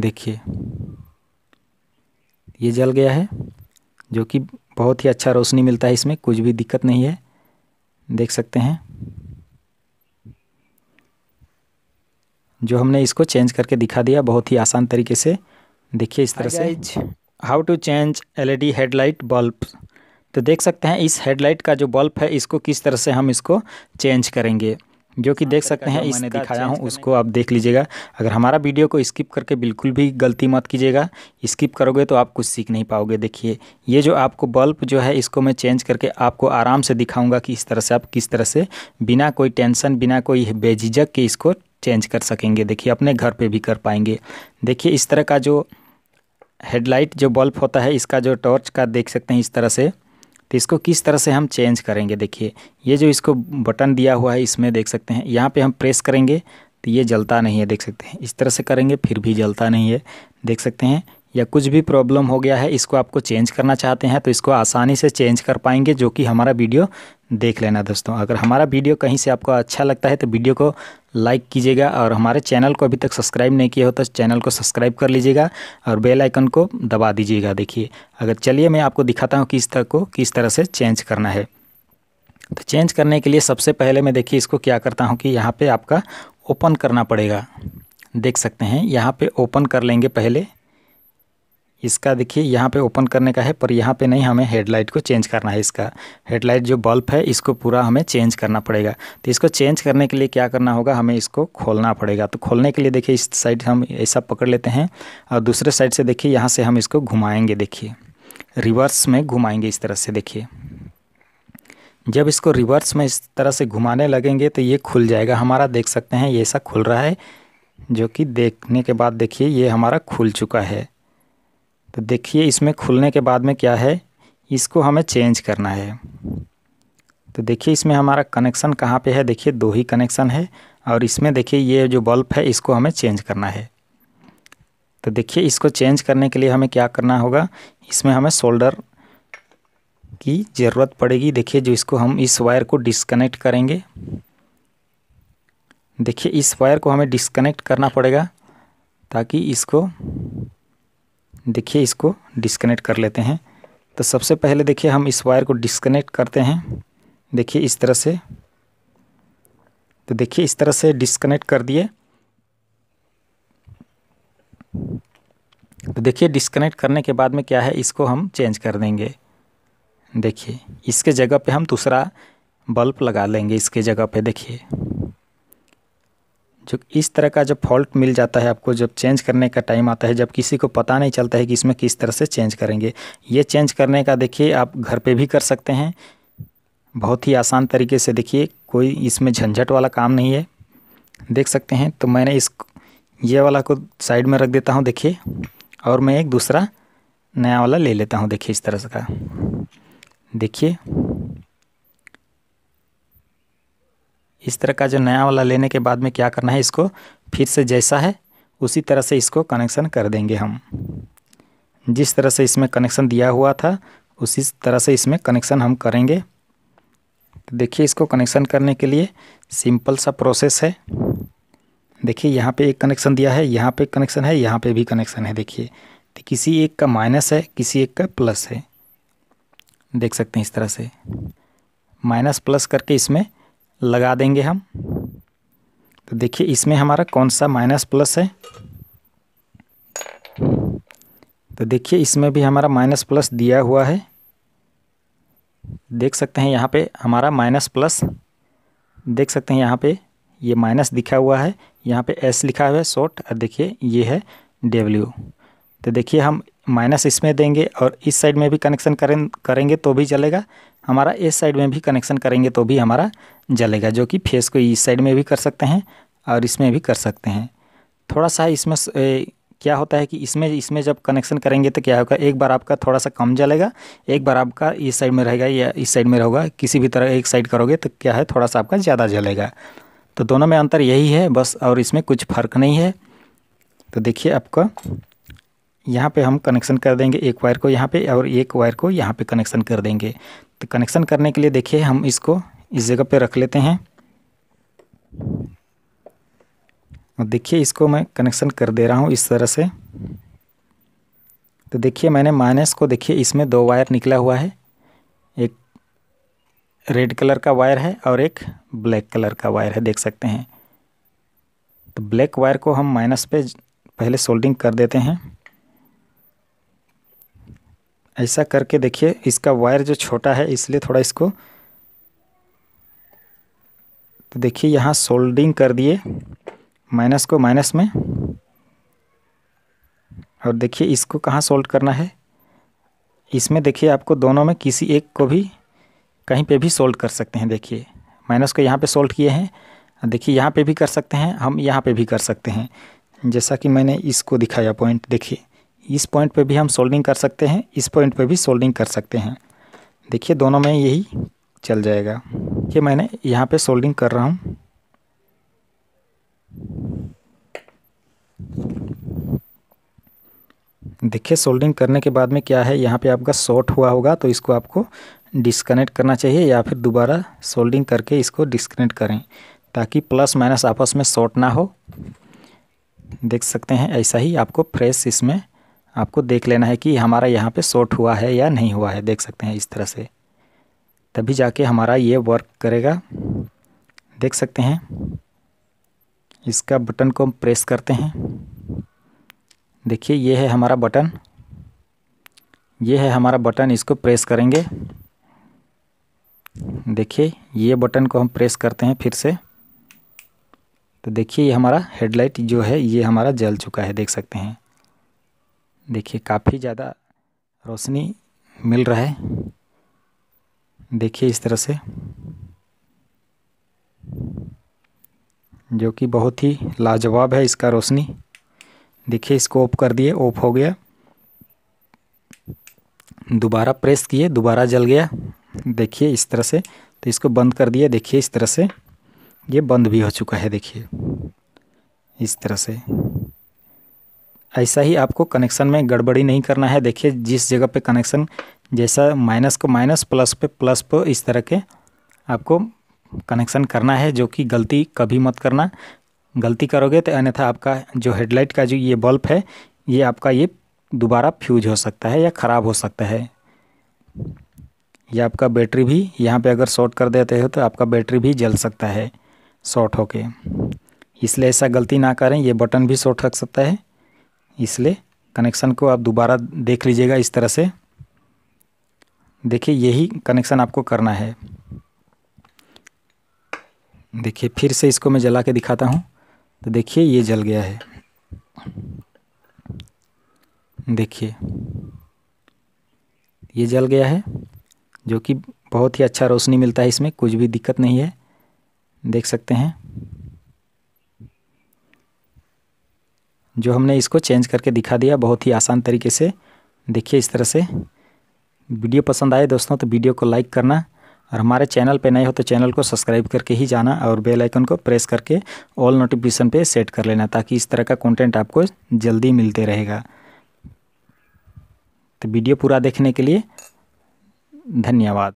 देखिए ये जल गया है जो कि बहुत ही अच्छा रोशनी मिलता है इसमें कुछ भी दिक्कत नहीं है देख सकते हैं जो हमने इसको चेंज करके दिखा दिया बहुत ही आसान तरीके से देखिए इस तरह से how to change LED headlight bulb तो देख सकते हैं इस हेडलाइट का जो बल्ब है इसको किस तरह से हम इसको चेंज करेंगे जो कि हाँ, देख सकते हैं इसने दिखाया हूँ उसको आप देख लीजिएगा अगर हमारा वीडियो को स्किप करके बिल्कुल भी गलती मत कीजिएगा स्किप करोगे तो आप कुछ सीख नहीं पाओगे देखिए ये जो आपको बल्ब जो है इसको मैं चेंज करके आपको आराम से दिखाऊंगा कि इस तरह से आप किस तरह से बिना कोई टेंशन बिना कोई बेझिझक के इसको चेंज कर सकेंगे देखिए अपने घर पर भी कर पाएंगे देखिए इस तरह का जो हेडलाइट जो बल्ब होता है इसका जो टॉर्च का देख सकते हैं इस तरह से तो इसको किस तरह से हम चेंज करेंगे देखिए ये जो इसको बटन दिया हुआ है इसमें देख सकते हैं यहाँ पे हम प्रेस करेंगे तो ये जलता नहीं है देख सकते हैं इस तरह से करेंगे फिर भी जलता नहीं है देख सकते हैं या कुछ भी प्रॉब्लम हो गया है इसको आपको चेंज करना चाहते हैं तो इसको आसानी से चेंज कर पाएंगे जो कि हमारा वीडियो देख लेना दोस्तों अगर हमारा वीडियो कहीं से आपको अच्छा लगता है तो वीडियो को लाइक कीजिएगा और हमारे चैनल को अभी तक सब्सक्राइब नहीं किया हो तो चैनल को सब्सक्राइब कर लीजिएगा और बेल आइकन को दबा दीजिएगा देखिए अगर चलिए मैं आपको दिखाता हूँ किस तरह को किस तरह से चेंज करना है तो चेंज करने के लिए सबसे पहले मैं देखिए इसको क्या करता हूँ कि यहाँ पर आपका ओपन करना पड़ेगा देख सकते हैं यहाँ पर ओपन कर लेंगे पहले इसका देखिए यहाँ पे ओपन करने का है पर यहाँ पे नहीं हमें हेडलाइट को चेंज करना है इसका हेडलाइट जो बल्ब है इसको पूरा हमें चेंज करना पड़ेगा तो इसको चेंज करने के लिए क्या करना होगा हमें इसको खोलना पड़ेगा तो खोलने के लिए देखिए इस साइड हम ऐसा पकड़ लेते हैं और दूसरे साइड से देखिए यहाँ से हम इसको घुमाएँगे देखिए रिवर्स में घुमाएँगे इस तरह से देखिए जब इसको रिवर्स में इस तरह से घुमाने लगेंगे तो ये खुल जाएगा हमारा देख सकते हैं ये ऐसा खुल रहा है जो कि देखने के बाद देखिए ये हमारा खुल चुका है तो देखिए इसमें खुलने के बाद में क्या है इसको हमें चेंज करना है तो देखिए इसमें हमारा कनेक्शन कहाँ पे है देखिए दो ही कनेक्शन है और इसमें देखिए ये जो बल्ब है इसको हमें चेंज करना है तो देखिए इसको चेंज करने के लिए हमें क्या करना होगा इसमें हमें सोल्डर की ज़रूरत पड़ेगी देखिए जो इसको हम इस वायर को डिसकनेक्ट करेंगे देखिए इस वायर को हमें डिस्कनेक्ट करना पड़ेगा ताकि इसको देखिए इसको डिस्कनेक्ट कर लेते हैं तो सबसे पहले देखिए हम इस वायर को डिस्कनेक्ट करते हैं देखिए इस तरह से तो देखिए इस तरह से डिस्कनेक्ट कर दिए तो देखिए डिस्कनेक्ट करने के बाद में क्या है इसको हम चेंज कर देंगे देखिए इसके जगह पे हम दूसरा बल्ब लगा लेंगे इसके जगह पे देखिए तो इस तरह का जब फॉल्ट मिल जाता है आपको जब चेंज करने का टाइम आता है जब किसी को पता नहीं चलता है कि इसमें किस तरह से चेंज करेंगे ये चेंज करने का देखिए आप घर पे भी कर सकते हैं बहुत ही आसान तरीके से देखिए कोई इसमें झंझट वाला काम नहीं है देख सकते हैं तो मैंने इस ये वाला को साइड में रख देता हूँ देखिए और मैं एक दूसरा नया वाला ले लेता हूँ देखिए इस तरह से का देखिए इस तरह का जो नया वाला लेने के बाद में क्या करना है इसको फिर से जैसा है उसी तरह से इसको कनेक्शन कर देंगे हम जिस तरह से इसमें कनेक्शन दिया हुआ था उसी तरह से इसमें कनेक्शन हम करेंगे तो देखिए इसको कनेक्शन करने के लिए सिंपल सा प्रोसेस है देखिए यहाँ पे एक कनेक्शन दिया है यहाँ पे कनेक्शन है यहाँ पे भी कनेक्शन है देखिए तो किसी एक का माइनस है किसी एक का प्लस है देख सकते हैं इस तरह से माइनस प्लस करके इसमें लगा देंगे हम तो देखिए इसमें हमारा कौन सा माइनस प्लस है तो देखिए इसमें भी हमारा माइनस प्लस दिया हुआ है देख सकते हैं यहाँ पे हमारा माइनस प्लस देख सकते हैं यहाँ पे ये माइनस दिखा हुआ है यहाँ पे एस लिखा हुआ है शॉर्ट और देखिए ये है डब्ल्यू तो देखिए हम माइनस इसमें देंगे और इस साइड में भी कनेक्शन करें करेंगे तो भी चलेगा हमारा इस साइड में भी कनेक्शन करेंगे तो भी हमारा जलेगा जो कि फेस को इस साइड में भी कर सकते हैं और इसमें भी कर सकते हैं थोड़ा सा इसमें ए, क्या होता है कि इसमें इसमें जब कनेक्शन करेंगे तो क्या होगा एक बार आपका थोड़ा सा कम जलेगा एक बार आपका इस साइड में रहेगा या इस साइड में रहोगा किसी भी तरह एक साइड करोगे तो क्या है थोड़ा सा आपका ज़्यादा जलेगा तो दोनों में अंतर यही है बस और इसमें कुछ फ़र्क नहीं है तो देखिए आपका यहाँ पे हम कनेक्शन कर देंगे एक वायर को यहाँ पे और एक वायर को यहाँ पे कनेक्शन कर देंगे तो कनेक्शन करने के लिए देखिए हम इसको इस जगह पे रख लेते हैं और देखिए इसको मैं कनेक्शन कर दे रहा हूँ इस तरह से तो देखिए मैंने माइनस को देखिए इसमें दो वायर निकला हुआ है एक रेड कलर का वायर है और एक ब्लैक कलर का वायर है देख सकते हैं तो ब्लैक वायर को हम माइनस पे पहले सोल्डिंग कर देते हैं ऐसा करके देखिए इसका वायर जो छोटा है इसलिए थोड़ा इसको तो देखिए यहाँ सोल्डिंग कर दिए माइनस को माइनस में और देखिए इसको कहाँ सोल्ड करना है इसमें देखिए आपको दोनों में किसी एक को भी कहीं पे भी सोल्ड कर सकते हैं देखिए माइनस को यहाँ पे सोल्ड किए हैं देखिए यहाँ पे भी कर सकते हैं हम यहाँ पे भी कर सकते हैं जैसा कि मैंने इसको दिखाया पॉइंट देखिए इस पॉइंट पे भी हम सोल्डिंग कर सकते हैं इस पॉइंट पे भी सोल्डिंग कर सकते हैं देखिए दोनों में यही चल जाएगा कि मैंने यहाँ पे सोल्डिंग कर रहा हूँ देखिए सोल्डिंग करने के बाद में क्या है यहाँ पे आपका शॉर्ट हुआ होगा तो इसको आपको डिस्कनेक्ट करना चाहिए या फिर दोबारा सोल्डिंग करके इसको डिस्कनेक्ट करें ताकि प्लस माइनस आपस में शॉर्ट ना हो देख सकते हैं ऐसा ही आपको फ्रेश इसमें आपको देख लेना है कि हमारा यहाँ पे शॉर्ट हुआ है या नहीं हुआ है देख सकते हैं इस तरह से तभी जाके हमारा ये वर्क करेगा देख सकते हैं इसका बटन को हम प्रेस करते हैं देखिए ये है हमारा बटन ये है हमारा बटन इसको प्रेस करेंगे देखिए ये बटन को हम प्रेस करते हैं फिर से तो देखिए ये हमारा हेडलाइट जो है ये हमारा जल चुका है देख सकते हैं देखिए काफ़ी ज़्यादा रोशनी मिल रहा है देखिए इस तरह से जो कि बहुत ही लाजवाब है इसका रोशनी देखिए इसको ऑफ कर दिए ऑफ हो गया दोबारा प्रेस किए दोबारा जल गया देखिए इस तरह से तो इसको बंद कर दिया देखिए इस तरह से ये बंद भी हो चुका है देखिए इस तरह से ऐसा ही आपको कनेक्शन में गड़बड़ी नहीं करना है देखिए जिस जगह पे कनेक्शन जैसा माइनस को माइनस प्लस पे प्लस पे इस तरह के आपको कनेक्शन करना है जो कि गलती कभी मत करना गलती करोगे तो अन्यथा आपका जो हेडलाइट का जो ये बल्ब है ये आपका ये दोबारा फ्यूज हो सकता है या ख़राब हो सकता है या आपका बैटरी भी यहाँ पे अगर शॉर्ट कर देते हो तो आपका बैटरी भी जल सकता है शॉर्ट होके इसलिए ऐसा गलती ना करें ये बटन भी शॉर्ट रख सकता है इसलिए कनेक्शन को आप दोबारा देख लीजिएगा इस तरह से देखिए यही कनेक्शन आपको करना है देखिए फिर से इसको मैं जला के दिखाता हूँ तो देखिए ये जल गया है देखिए ये जल गया है जो कि बहुत ही अच्छा रोशनी मिलता है इसमें कुछ भी दिक्कत नहीं है देख सकते हैं जो हमने इसको चेंज करके दिखा दिया बहुत ही आसान तरीके से देखिए इस तरह से वीडियो पसंद आए दोस्तों तो वीडियो को लाइक करना और हमारे चैनल पे नए हो तो चैनल को सब्सक्राइब करके ही जाना और बेल आइकन को प्रेस करके ऑल नोटिफिकेशन पे सेट कर लेना ताकि इस तरह का कंटेंट आपको जल्दी मिलते रहेगा तो वीडियो पूरा देखने के लिए धन्यवाद